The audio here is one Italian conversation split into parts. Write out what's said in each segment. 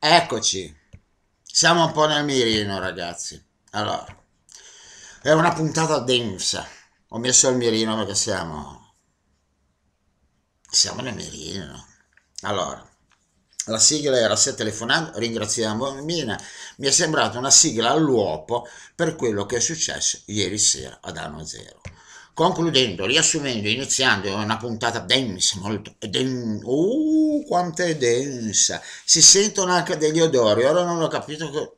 Eccoci, siamo un po' nel mirino ragazzi. Allora, è una puntata densa. Ho messo il mirino perché siamo... Siamo nel mirino. Allora, la sigla era Se telefonando, ringraziamo Mina. Mi è sembrata una sigla all'uopo per quello che è successo ieri sera ad Anno Zero. Concludendo, riassumendo, iniziando, è una puntata dense, molto densa, uh, quanto è densa, si sentono anche degli odori, ora non ho capito che...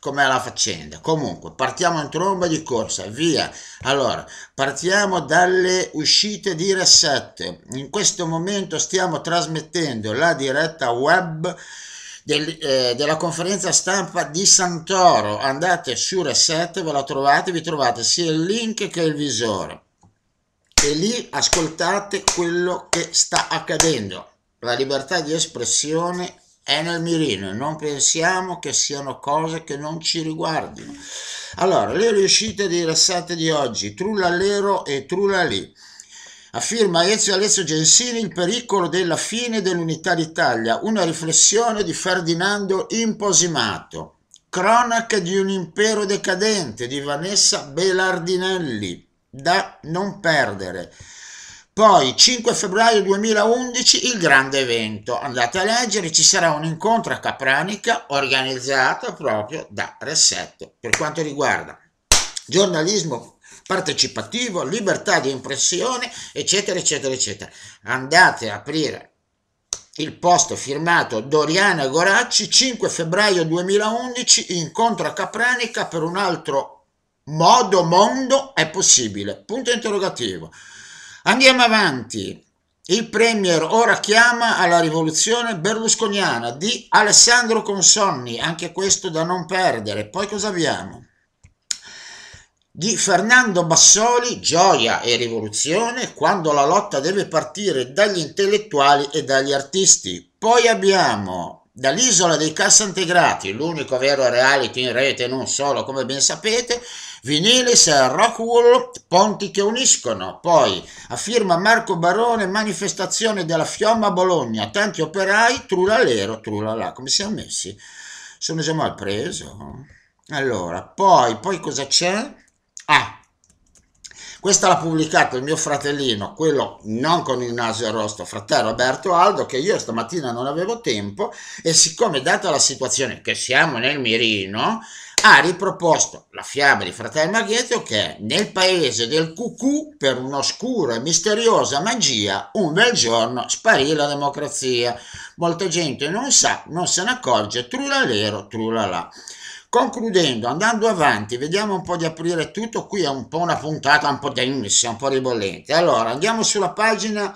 com'è la faccenda. Comunque, partiamo in tromba di corsa, via. Allora, partiamo dalle uscite di Reset. In questo momento stiamo trasmettendo la diretta web del, eh, della conferenza stampa di Santoro. Andate su Reset, ve la trovate, vi trovate sia il link che il visore. E lì ascoltate quello che sta accadendo. La libertà di espressione è nel mirino, non pensiamo che siano cose che non ci riguardino. Allora, le riuscite di Reset di oggi, Trullallero e Trullalì. Affirma Ezio Alessio Gensini il pericolo della fine dell'unità d'Italia, una riflessione di Ferdinando Imposimato. Cronaca di un impero decadente di Vanessa Belardinelli, da non perdere. Poi 5 febbraio 2011 il grande evento, andate a leggere, ci sarà un incontro a Capranica organizzato proprio da Resetto. Per quanto riguarda giornalismo partecipativo, libertà di impressione, eccetera, eccetera, eccetera. Andate a aprire il post firmato Doriana Goracci, 5 febbraio 2011, incontro a Capranica per un altro modo, mondo è possibile. Punto interrogativo. Andiamo avanti. Il Premier ora chiama alla rivoluzione berlusconiana di Alessandro Consonni, anche questo da non perdere. Poi cosa abbiamo? di Fernando Bassoli, Gioia e rivoluzione, quando la lotta deve partire dagli intellettuali e dagli artisti. Poi abbiamo dall'isola dei Cassantegrati, l'unico vero reality in rete, non solo come ben sapete, Vinilis e Rockwell, ponti che uniscono. Poi, a firma Marco Barone, manifestazione della Fiomma Bologna, tanti operai, trulalero, trulala, come siamo messi? Sono già mal preso. Allora, poi, poi cosa c'è? Ah, questa l'ha pubblicato il mio fratellino, quello non con il naso arrosto, fratello Roberto Aldo, che io stamattina non avevo tempo e siccome data la situazione che siamo nel mirino, ha riproposto la fiaba di fratello Magheto che è nel paese del cucù per un'oscura e misteriosa magia un bel giorno sparì la democrazia. Molta gente non sa, non se ne accorge, trulalero, trulala. Concludendo, andando avanti, vediamo un po' di aprire tutto, qui è un po' una puntata un po' densa, un po' ribollente. Allora, andiamo sulla pagina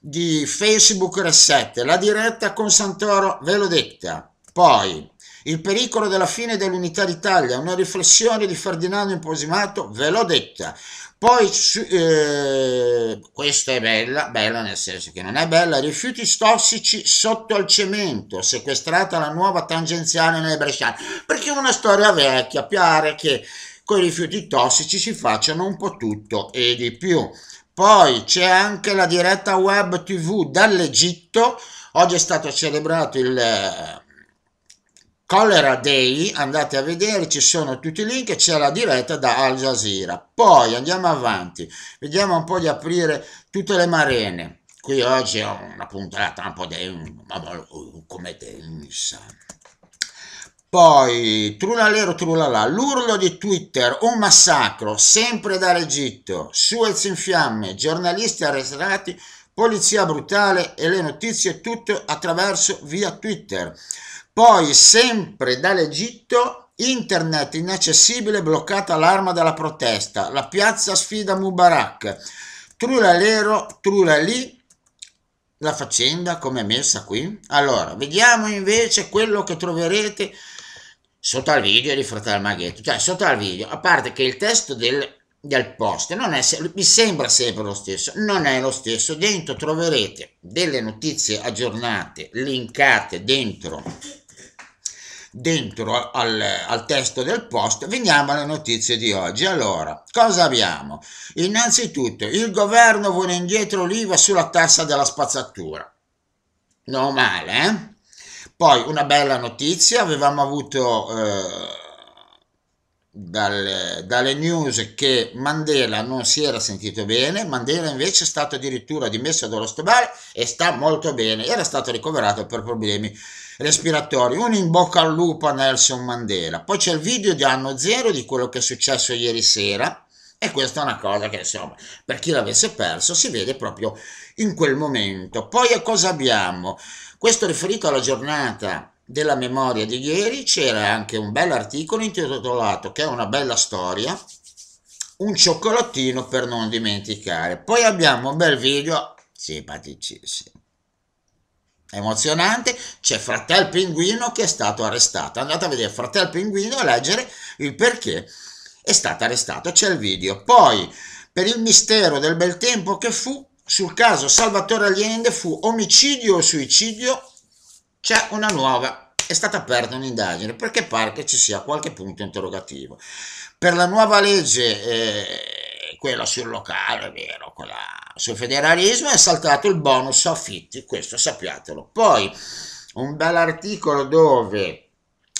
di Facebook Reset, la diretta con Santoro ve l'ho detta. Poi, il pericolo della fine dell'unità d'Italia, una riflessione di Ferdinando Imposimato, ve l'ho detta. Poi eh, questa è bella, bella nel senso che non è bella, rifiuti tossici sotto al cemento, sequestrata la nuova tangenziale nelle Bresciane, perché è una storia vecchia, pare che con i rifiuti tossici si facciano un po' tutto e di più. Poi c'è anche la diretta web tv dall'Egitto, oggi è stato celebrato il Collera Day, andate a vedere, ci sono tutti i link, c'è la diretta da Al Jazeera. Poi andiamo avanti, vediamo un po' di aprire tutte le marene. Qui oggi ho una puntata un po' di... come densa. Poi, trulalero trulalà, l'urlo di Twitter, un massacro, sempre dall'Egitto, Suez in fiamme, giornalisti arrestati, polizia brutale e le notizie tutto attraverso via Twitter. Poi, sempre dall'Egitto, internet inaccessibile bloccata l'arma della protesta, la piazza sfida Mubarak, l'ero, Trulalero, lì, la faccenda come è messa qui. Allora, vediamo invece quello che troverete sotto al video di Fratello Maghetto, cioè sotto al video, a parte che il testo del, del post non è, mi sembra sempre lo stesso, non è lo stesso, dentro troverete delle notizie aggiornate, linkate dentro dentro al, al testo del post, veniamo alle notizie di oggi. Allora, cosa abbiamo? Innanzitutto, il governo vuole indietro l'IVA sulla tassa della spazzatura. Non male, eh? Poi una bella notizia, avevamo avuto... Eh, dalle, dalle, news che Mandela non si era sentito bene, Mandela invece è stato addirittura dimesso dall'ospedale e sta molto bene, era stato ricoverato per problemi respiratori, un in bocca al lupo a Nelson Mandela. Poi c'è il video di anno zero di quello che è successo ieri sera e questa è una cosa che insomma per chi l'avesse perso si vede proprio in quel momento. Poi a cosa abbiamo? Questo riferito alla giornata della memoria di ieri c'era anche un bel articolo intitolato che è una bella storia un cioccolatino per non dimenticare poi abbiamo un bel video simpaticissimo emozionante c'è fratel pinguino che è stato arrestato andate a vedere fratel pinguino a leggere il perché è stato arrestato c'è il video poi per il mistero del bel tempo che fu sul caso Salvatore Allende fu omicidio o suicidio c'è una nuova è stata aperta un'indagine perché pare che ci sia qualche punto interrogativo. Per la nuova legge, eh, quella sul locale, è vero, quella sul federalismo, è saltato il bonus affitti, questo sappiatelo. Poi un bel articolo dove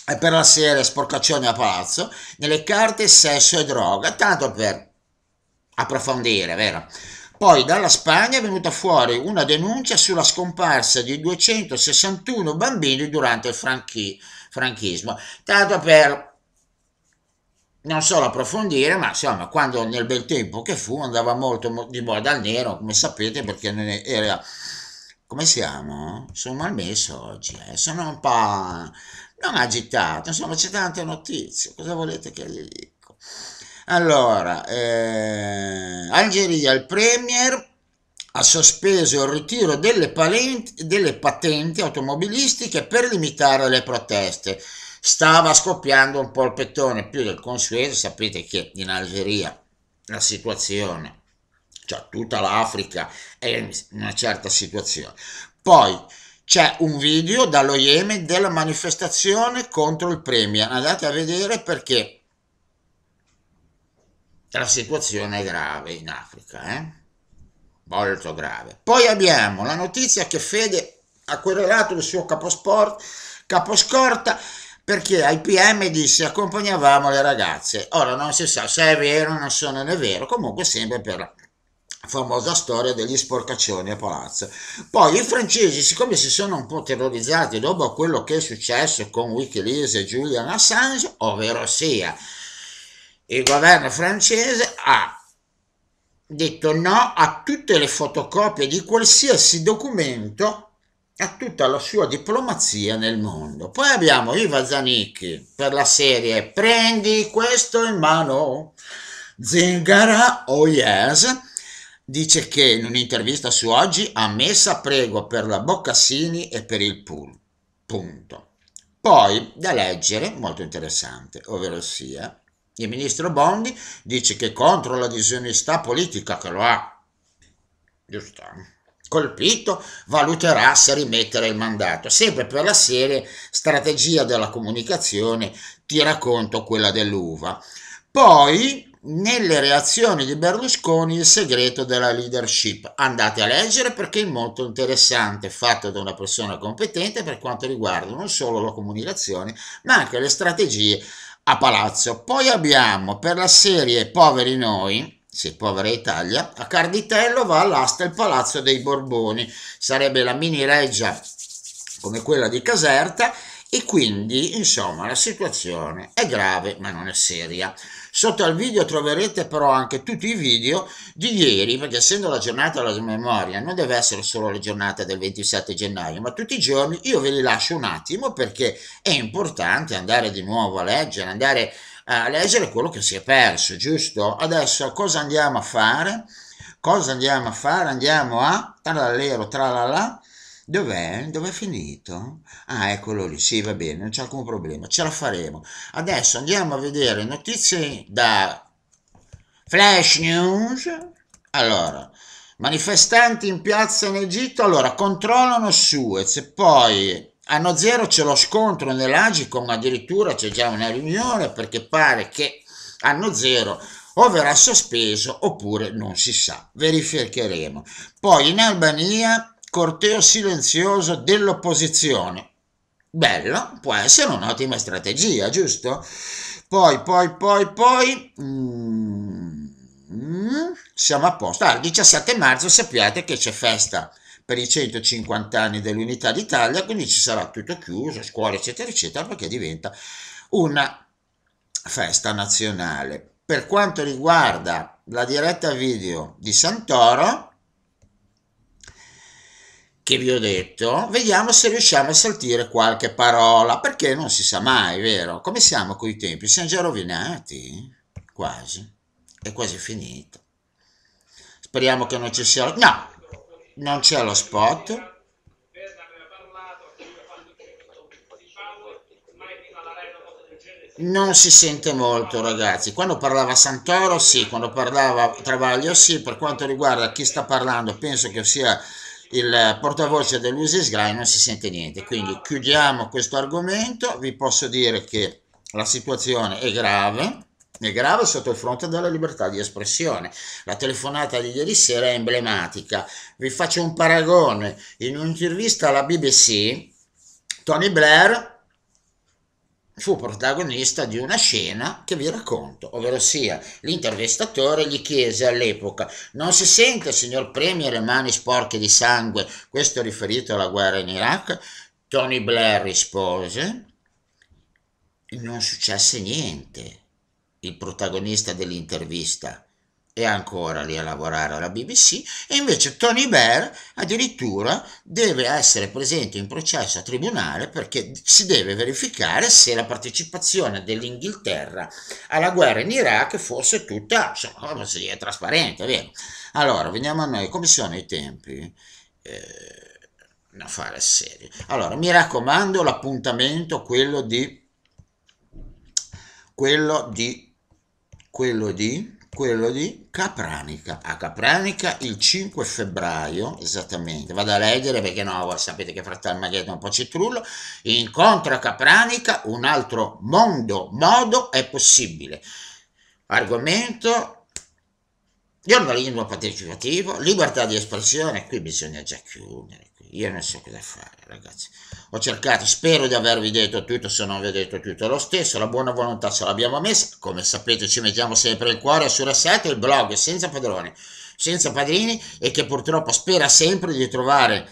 è per la serie Sporcaccioni a Palazzo, nelle carte sesso e droga, tanto per approfondire, vero? Poi dalla Spagna è venuta fuori una denuncia sulla scomparsa di 261 bambini durante il franchi, franchismo, tanto per non solo approfondire, ma insomma, quando nel bel tempo che fu andava molto di moda al nero, come sapete, perché non era come siamo? Sono malmesso oggi, eh? sono un po' non agitato, insomma c'è tante notizie, cosa volete che gli dico? Allora, eh, Algeria, il Premier ha sospeso il ritiro delle, palenti, delle patenti automobilistiche per limitare le proteste. Stava scoppiando un po' il pettone più del consueto, sapete che in Algeria la situazione cioè tutta l'Africa è in una certa situazione. Poi c'è un video dallo Yemen della manifestazione contro il Premier, andate a vedere perché la situazione è grave in Africa, eh? molto grave. Poi abbiamo la notizia che Fede ha querelato il suo caposport, caposcorta perché ai PM disse accompagnavamo le ragazze. Ora non si sa se è vero o non so, non è vero, comunque sempre per la famosa storia degli sporcaccioni a palazzo. Poi i francesi, siccome si sono un po' terrorizzati dopo quello che è successo con Wikileaks e Julian Assange, ovvero sia il governo francese ha detto no a tutte le fotocopie di qualsiasi documento a tutta la sua diplomazia nel mondo. Poi abbiamo Iva Zanicchi per la serie Prendi questo in mano, Zingara, oh yes, dice che in un'intervista su Oggi ha messa prego per la Boccassini e per il pool. Punto. Poi da leggere, molto interessante, ovvero sia il ministro Bondi dice che contro la disonestà politica che lo ha giusto, colpito, valuterà se rimettere il mandato. Sempre per la serie strategia della comunicazione ti racconto quella dell'uva. Poi nelle reazioni di Berlusconi il segreto della leadership. Andate a leggere perché è molto interessante, fatto da una persona competente per quanto riguarda non solo la comunicazione, ma anche le strategie a Palazzo. Poi abbiamo per la serie Poveri Noi, se povera Italia, a Carditello va all'asta il Palazzo dei Borboni, sarebbe la mini reggia come quella di Caserta e quindi insomma la situazione è grave ma non è seria. Sotto al video troverete però anche tutti i video di ieri, perché essendo la giornata della memoria, non deve essere solo la giornata del 27 gennaio, ma tutti i giorni io ve li lascio un attimo perché è importante andare di nuovo a leggere, andare a leggere quello che si è perso, giusto? Adesso cosa andiamo a fare? Cosa andiamo a fare? Andiamo a trallero tralala Dov'è? Dov'è finito? Ah, eccolo lì, sì, va bene, non c'è alcun problema, ce la faremo. Adesso andiamo a vedere notizie da Flash News. Allora, manifestanti in piazza in Egitto, allora, controllano Suez, poi anno zero c'è lo scontro nell'Agicom, addirittura c'è già una riunione perché pare che anno zero o verrà sospeso oppure non si sa, verificheremo. Poi in Albania corteo silenzioso dell'opposizione. Bello, può essere un'ottima strategia, giusto? Poi, poi, poi, poi... Mm, siamo a posto. Ah, il 17 marzo sappiate che c'è festa per i 150 anni dell'unità d'Italia, quindi ci sarà tutto chiuso, scuole, eccetera, eccetera, perché diventa una festa nazionale. Per quanto riguarda la diretta video di Santoro, che vi ho detto, vediamo se riusciamo a saltire qualche parola, perché non si sa mai, vero? Come siamo coi tempi? Siamo già rovinati? Quasi. È quasi finito. Speriamo che non ci sia... No! Non c'è lo spot. non si sente molto ragazzi quando parlava Santoro sì quando parlava Travaglio sì per quanto riguarda chi sta parlando penso che sia il portavoce del Music non si sente niente. Quindi chiudiamo questo argomento, vi posso dire che la situazione è grave è grave sotto il fronte della libertà di espressione. La telefonata di ieri sera è emblematica. Vi faccio un paragone. In un'intervista alla BBC, Tony Blair fu protagonista di una scena che vi racconto, ovvero sia l'intervistatore gli chiese all'epoca non si sente signor Premier le mani sporche di sangue, questo riferito alla guerra in Iraq? Tony Blair rispose non successe niente, il protagonista dell'intervista è ancora lì a lavorare alla BBC e invece Tony Blair addirittura deve essere presente in processo a tribunale perché si deve verificare se la partecipazione dell'Inghilterra alla guerra in Iraq fosse tutta insomma, sì, è trasparente, è Allora, veniamo a noi, come sono i tempi? Eh, un affare serio. Allora, mi raccomando l'appuntamento, quello di... quello di... quello di quello di Capranica. A Capranica il 5 febbraio, esattamente, vado a leggere perché no, sapete che Fratello Maghetto è un po' citrullo, incontro a Capranica, un altro mondo, modo è possibile. Argomento Giornalismo partecipativo, libertà di espressione, qui bisogna già chiudere, io non so cosa fare ragazzi. Ho cercato, spero di avervi detto tutto, se non vi ho detto tutto lo stesso, la buona volontà ce l'abbiamo messa, come sapete ci mettiamo sempre il cuore su Reset, il blog senza padroni, senza padrini e che purtroppo spera sempre di trovare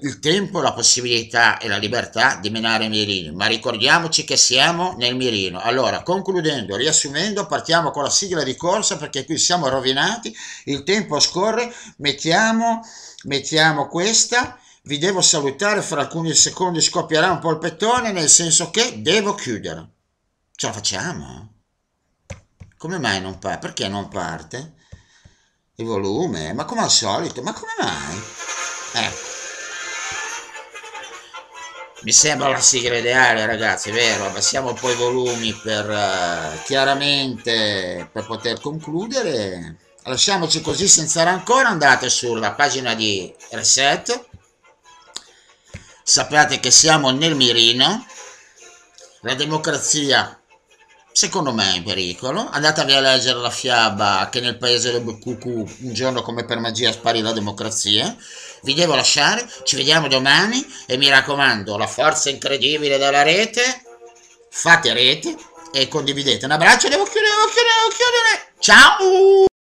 il tempo, la possibilità e la libertà di menare i mirini, ma ricordiamoci che siamo nel mirino. Allora, concludendo, riassumendo, partiamo con la sigla di corsa perché qui siamo rovinati, il tempo scorre, mettiamo, mettiamo questa, vi devo salutare, fra alcuni secondi scoppierà un polpettone, nel senso che devo chiudere. Ce la facciamo? Come mai non parte? Perché non parte? Il volume? Ma come al solito, ma come mai? Ecco mi sembra la sigla ideale ragazzi vero abbassiamo poi i volumi per uh, chiaramente per poter concludere lasciamoci così senza rancore andate sulla pagina di reset sappiate che siamo nel mirino la democrazia secondo me è in pericolo. Andatevi a leggere la fiaba che nel paese del cucù un giorno come per magia spari la democrazia. Vi devo lasciare, ci vediamo domani e mi raccomando, la forza incredibile della rete, fate rete e condividete. Un abbraccio, devo chiudere, devo chiudere, devo chiudere. Ciao!